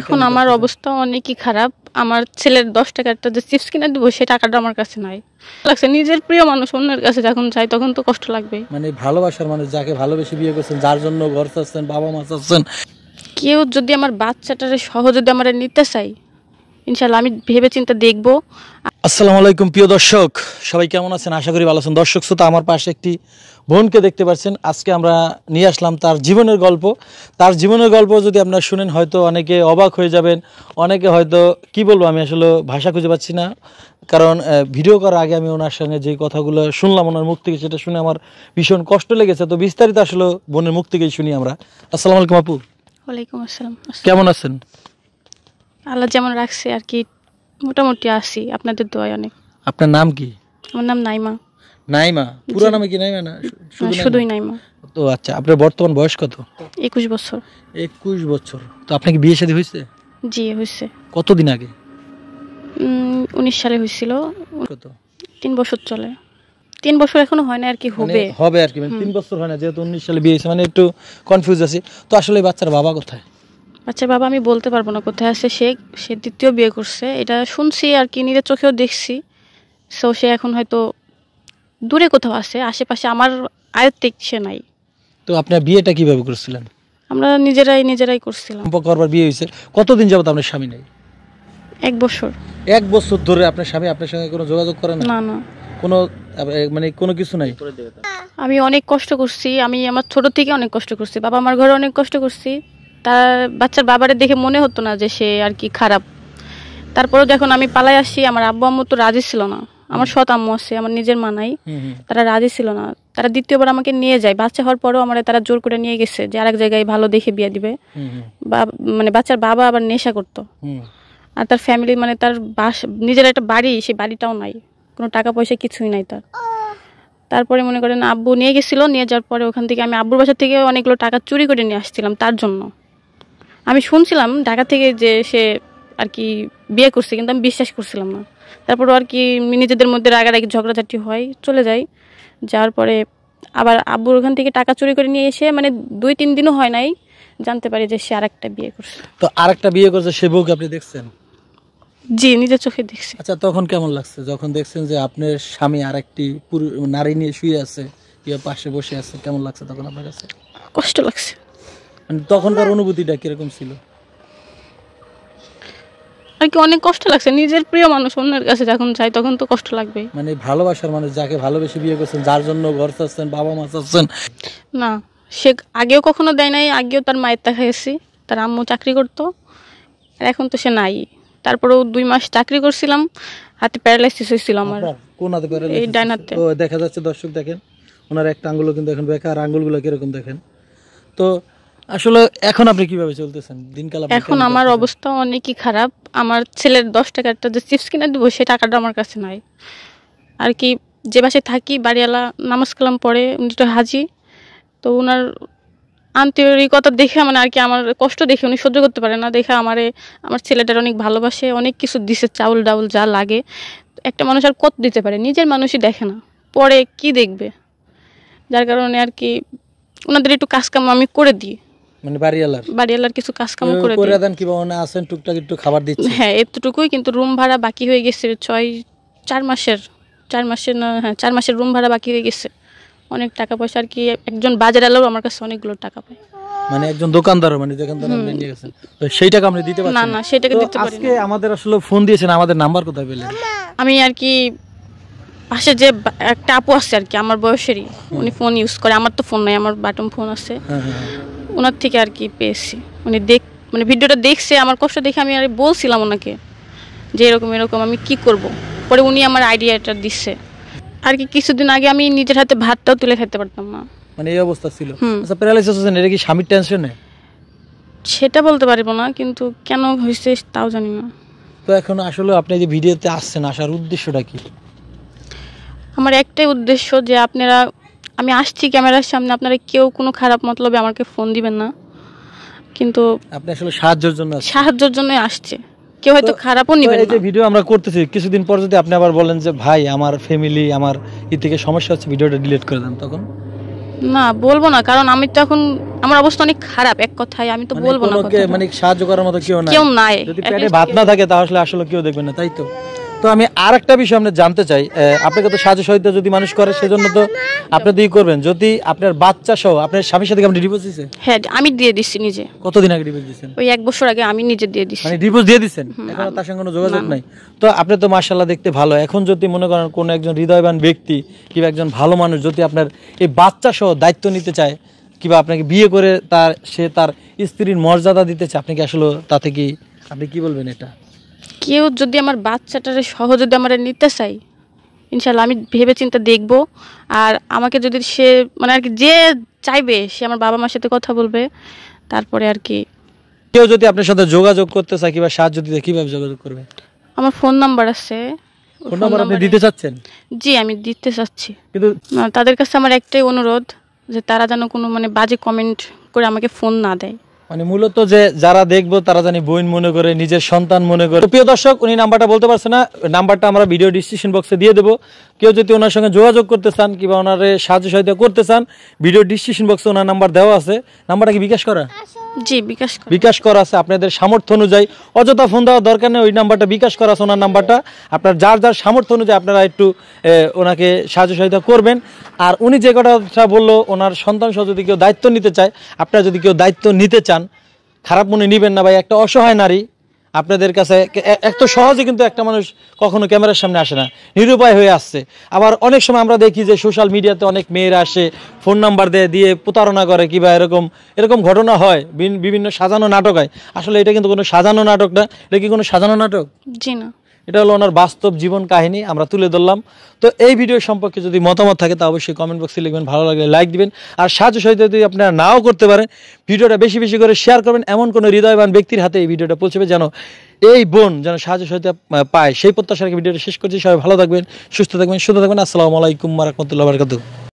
এখন আমার অবস্থা অনেকই খারাপ আমার ছেলের দশ টাকার যে চিপস কিনে দেবো সেই টাকাটা আমার কাছে নাই লাগছে নিজের প্রিয় মানুষ অন্যের কাছে যখন চাই তখন তো কষ্ট লাগবে মানে ভালোবাসার মানুষ যাকে ভালোবেসে বিয়ে করছেন যার জন্য ঘর চাচ্ছেন বাবা মা চাচ্ছেন কেউ যদি আমার বাচ্চাটারে সহ যদি আমার নিতে চাই ইনশাল্লাহ আমি ভেবে চিন্তা দেখব আসসালামু আলাইকুম প্রিয় দর্শক সবাই কেমন আছেন আশা করি ভালো আছেন দর্শক শ্রোতা আমার পাশে একটি বোনকে দেখতে পাচ্ছেন আজকে আমরা নিয়ে আসলাম তার জীবনের গল্প তার জীবনের গল্প যদি আপনারা শুনেন হয়তো অনেকে অবাক হয়ে যাবেন অনেকে হয়তো কি বলবো আমি আসলে ভাষা খুঁজে পাচ্ছি না কারণ ভিডিও করার আগে আমি ওনার সঙ্গে যে কথাগুলো শুনলাম ওনার মুখ থেকে সেটা শুনে আমার ভীষণ কষ্ট লেগেছে তো বিস্তারিত আসলে বোনের মুখ থেকেই শুনি আমরা আসসালামু আলাইকুম আপু ওয়ালাইকুম আসসালাম কেমন আছেন আল্লাহ যেমন রাখছে আর কি মোটামুটি আসি আপনাদের দোয়ায় অনেক আপনার নাম কি আমার নাম নাইমা নাইমা পুরো নামে কি নাইমা না শুধুই নাইমা তো আচ্ছা আপনার বর্তমান বয়স কত একুশ বছর একুশ বছর তো আপনাকে বিয়ে শাদী হয়েছে জি হয়েছে কতদিন আগে উনিশ সালে হয়েছিল কত তিন বছর চলে তিন বছর এখনো হয় না আর কি মানে হবে হবে আর কি মানে তিন বছর হয় না যেহেতু উনিশ সালে বিয়ে হয়েছে মানে একটু কনফিউজ আছি তো আসলে বাচ্চার বাবা কোথায় আচ্ছা বাবা আমি বলতে পারবো না কোথায় আছে সে সে দ্বিতীয় বিয়ে করছে এটা শুনছি আর কি নিজের চোখেও দেখছি সো সে এখন হয়তো দূরে কোথাও আছে আশেপাশে আমার আয়ত্তে সে নাই তো আপনার বিয়েটা কিভাবে করছিলেন আমরা নিজেরাই নিজেরাই করছিলাম করবার বিয়ে হয়েছে কতদিন যাবত আপনার স্বামী নাই এক বছর এক বছর ধরে আপনার স্বামী আপনার সঙ্গে কোনো যোগাযোগ করে না না কোনো মানে কোনো কিছু নাই আমি অনেক কষ্ট করছি আমি আমার ছোট থেকে অনেক কষ্ট করছি বাবা আমার ঘরে অনেক কষ্ট করছি তার বাচ্চার বাবারে দেখে মনে হতো না যে সে আর কি খারাপ তারপরে যখন আমি পালাই আসি আমার আব্বু আম্মু তো রাজি ছিল না আমার সৎ আম্মু আছে আমার নিজের মানাই তারা রাজি ছিল না তারা দ্বিতীয়বার আমাকে নিয়ে যায় বাচ্চা হওয়ার পরেও আমার তারা জোর করে নিয়ে গেছে যে আরেক জায়গায় ভালো দেখে বিয়ে দিবে বা মানে বাচ্চার বাবা আবার নেশা করতো আর তার ফ্যামিলি মানে তার বাস নিজের একটা বাড়ি সেই বাড়িটাও নাই কোনো টাকা পয়সা কিছুই নাই তার তারপরে মনে করেন আব্বু নিয়ে গেছিল নিয়ে যাওয়ার পরে ওখান থেকে আমি আব্বুর বাসা থেকে অনেকগুলো টাকা চুরি করে নিয়ে আসছিলাম তার জন্য আমি শুনছিলাম ঢাকা থেকে যে সে আর কি বিয়ে করছে কিন্তু আমি বিশ্বাস করছিলাম না তারপর আর কি নিজেদের মধ্যে রাগারাগি ঝগড়াঝাটি হয় চলে যাই যাওয়ার পরে আবার আব্বুর ওখান থেকে টাকা চুরি করে নিয়ে এসে মানে দুই তিন দিনও হয় নাই জানতে পারি যে সে আর একটা বিয়ে করছে তো আর একটা বিয়ে করছে সে বউকে আপনি দেখছেন জি নিজের চোখে দেখছি আচ্ছা তখন কেমন লাগছে যখন দেখছেন যে আপনার স্বামী আর একটি নারী নিয়ে শুয়ে আছে পাশে বসে আছে কেমন লাগছে তখন আপনার কাছে কষ্ট লাগছে মানে তখনকার অনুভূতিটা কিরকম ছিল আর কি অনেক কষ্ট লাগছে নিজের প্রিয় মানুষ অন্যের কাছে যখন যাই তখন তো কষ্ট লাগবে মানে ভালোবাসার মানুষ যাকে ভালোবেসে বিয়ে করছেন যার জন্য ঘর চাচ্ছেন বাবা মা চাচ্ছেন না সে আগেও কখনো দেয় নাই আগেও তার মায়ের দেখা গেছি তার আম্মু চাকরি করতো এখন তো সে নাই তারপরেও দুই মাস চাকরি করছিলাম হাতে প্যারালাইসিস হয়েছিল আমার আচ্ছা, কোন হাতে এই ডান দেখা যাচ্ছে দর্শক দেখেন ওনার একটা আঙ্গুলও কিন্তু এখন বেকার আঙ্গুলগুলো কিরকম দেখেন তো আসলে এখন আপনি কিভাবে চলতেছেন দিনকাল এখন আমার অবস্থা অনেকই খারাপ আমার ছেলের দশ টাকারটা যে চিপস কিনে দেবো সেই টাকাটা আমার কাছে নাই আর কি যে বাসায় থাকি বাড়িওয়ালা নামাজ কালাম পড়ে উনি তো হাজি তো ওনার আন্তরিকতা দেখে মানে আর কি আমার কষ্ট দেখে উনি সহ্য করতে পারে না দেখে আমারে আমার ছেলেটার অনেক ভালোবাসে অনেক কিছু দিছে চাউল ডাউল যা লাগে একটা মানুষ আর কত দিতে পারে নিজের মানুষই দেখে না পরে কি দেখবে যার কারণে আর কি ওনাদের একটু কাজকাম আমি করে দিই মানে বাড়িওয়ালার বাড়িওয়ালার কিছু কাজ করে করে দেন কি বাবা আছেন টুকটাক একটু খাবার দিচ্ছে হ্যাঁ এতটুকুই কিন্তু রুম ভাড়া বাকি হয়ে গেছে ছয় চার মাসের চার মাসের না হ্যাঁ চার মাসের রুম ভাড়া বাকি হয়ে গেছে অনেক টাকা পয়সা আর কি একজন বাজার এলেও আমার কাছে অনেকগুলো টাকা পায় মানে একজন দোকানদারও মানে দোকানদার নিয়ে গেছেন তো সেই টাকা আপনি দিতে পারছেন না না সেই টাকা দিতে পারি আজকে আমাদের আসলে ফোন দিয়েছেন আমাদের নাম্বার কোথায় পেলেন আমি আর কি পাশে যে একটা আপু আছে আর কি আমার বয়সেরই উনি ফোন ইউজ করে আমার তো ফোন নাই আমার বাটন ফোন আছে হ্যাঁ, হ্যাঁ, হ্যাঁ। ওনার থেকে আর কি পেয়েছি উনি দেখ মানে ভিডিওটা দেখছে আমার কষ্ট দেখে আমি আর বলছিলাম ওনাকে যে এরকম এরকম আমি কি করব। পরে উনি আমার আইডিয়াটা দিচ্ছে আর কি কিছুদিন আগে আমি নিজের হাতে ভাতটাও তুলে খেতে পারতাম না মানে এই অবস্থা ছিল আচ্ছা প্যারালাইসিস কি স্বামীর টেনশনে সেটা বলতে পারবো না কিন্তু কেন হয়েছে তাও জানি না তো এখন আসলে আপনি যে ভিডিওতে আসছেন আসার উদ্দেশ্যটা কি আমার একটাই উদ্দেশ্য যে আপনারা আমি আসছি ক্যামেরার সামনে আপনারা কেউ কোনো খারাপ মতলবে আমাকে ফোন দিবেন না কিন্তু আপনি আসলে সাহায্যের জন্য সাহায্যের জন্যই আসছে কেউ হয়তো খারাপও নিবেন না এই যে ভিডিও আমরা করতেছি কিছুদিন পর যদি আপনি আবার বলেন যে ভাই আমার ফ্যামিলি আমার ই থেকে সমস্যা হচ্ছে ভিডিওটা ডিলিট করে দেন তখন না বলবো না কারণ আমি তো এখন আমার অবস্থা অনেক খারাপ এক কথায় আমি তো মানে বলবো না মানে সাহায্য করার মতো কেউ নাই কেউ নাই যদি পেটে ভাত না থাকে তাহলে আসলে কেউ দেখবে না তাই তো তো আমি আর একটা বিষয় আমরা জানতে চাই আপনাকে তো সাহায্য সহিত যদি মানুষ করে সেজন্য তো আপনি দিয়ে করবেন যদি আপনার বাচ্চা সহ আপনার স্বামীর সাথে আপনি ডিভোর্স দিয়েছেন হ্যাঁ আমি দিয়ে দিছি নিজে কতদিন আগে ডিভোর্স দিয়েছেন ওই এক বছর আগে আমি নিজে দিয়ে দিছি মানে ডিভোর্স দিয়ে দিয়েছেন এখন তার সঙ্গে কোনো যোগাযোগ নাই তো আপনি তো মাশাআল্লাহ দেখতে ভালো এখন যদি মনে করেন কোনো একজন হৃদয়বান ব্যক্তি কিংবা একজন ভালো মানুষ যদি আপনার এই বাচ্চা সহ দায়িত্ব নিতে চায় কিংবা আপনাকে বিয়ে করে তার সে তার স্ত্রীর মর্যাদা দিতে চায় আপনি কি আসলে তাতে কি আপনি কি বলবেন এটা কেউ যদি আমার বাচ্চাটারে সহ যদি আমার নিতে চাই ইনশাল্লাহ আমি ভেবে চিন্তা দেখবো আর আমাকে যদি সে মানে আর কি যে চাইবে সে আমার বাবা মার সাথে কথা বলবে তারপরে আর কি কেউ যদি আপনার সাথে যোগাযোগ করতে চায় কিংবা সাহায্য দিতে কিভাবে যোগাযোগ করবে আমার ফোন নাম্বার আছে ফোন নাম্বার আপনি দিতে চাচ্ছেন জি আমি দিতে চাচ্ছি কিন্তু তাদের কাছে আমার একটাই অনুরোধ যে তারা যেন কোনো মানে বাজে কমেন্ট করে আমাকে ফোন না দেয় মানে মূলত যে যারা দেখবো তারা জানি বোন মনে করে নিজের সন্তান মনে করে প্রিয় দর্শক উনি নাম্বারটা বলতে পারছে না নাম্বারটা আমরা ভিডিও ডিসক্রিপশন বক্সে দিয়ে দেবো কেউ যদি ওনার সঙ্গে যোগাযোগ করতে চান কিংবা ওনারে সাহায্য সহায়তা করতে চান ভিডিও ডিসক্রিপশন বক্সে ওনার নাম্বার দেওয়া আছে নাম্বারটা কি বিকাশ করা জি বিকাশ বিকাশ করা আছে আপনাদের সামর্থ্য অনুযায়ী অযথা ফোন দেওয়ার দরকার নেই ওই নাম্বারটা বিকাশ করা আছে ওনার নাম্বারটা আপনার যার যার সামর্থ্য অনুযায়ী আপনারা একটু ওনাকে সাহায্য সহায়তা করবেন আর উনি যে কথাটা বললো ওনার সন্তান সহ যদি কেউ দায়িত্ব নিতে চায় আপনারা যদি কেউ দায়িত্ব নিতে চান খারাপ মনে নিবেন না ভাই একটা অসহায় নারী আপনাদের কাছে এত সহজে কিন্তু একটা মানুষ কখনো ক্যামেরার সামনে আসে না নিরুপায় হয়ে আসছে আবার অনেক সময় আমরা দেখি যে সোশ্যাল মিডিয়াতে অনেক মেয়েরা আসে ফোন নাম্বার দেয় দিয়ে প্রতারণা করে কিংবা এরকম এরকম ঘটনা হয় বিভিন্ন সাজানো নাটক হয় আসলে এটা কিন্তু কোনো সাজানো নাটক না এটা কি কোনো সাজানো নাটক জি না এটা হলো ওনার বাস্তব জীবন কাহিনী আমরা তুলে ধরলাম তো এই ভিডিও সম্পর্কে যদি মতামত থাকে তা অবশ্যই কমেন্ট বক্সে লিখবেন ভালো লাগলে লাইক দিবেন আর সাহায্য সহিত যদি আপনারা নাও করতে পারেন ভিডিওটা বেশি বেশি করে শেয়ার করবেন এমন কোনো হৃদয়বান ব্যক্তির হাতে এই ভিডিওটা পৌঁছবে যেন এই বোন যেন সাহায্য সহিত পায় সেই প্রত্যাশাকে ভিডিওটা শেষ করছি সবাই ভালো থাকবেন সুস্থ থাকবেন সুস্থ থাকবেন আসসালামু আলাইকুম রহমতুল্লাহ বারকাতু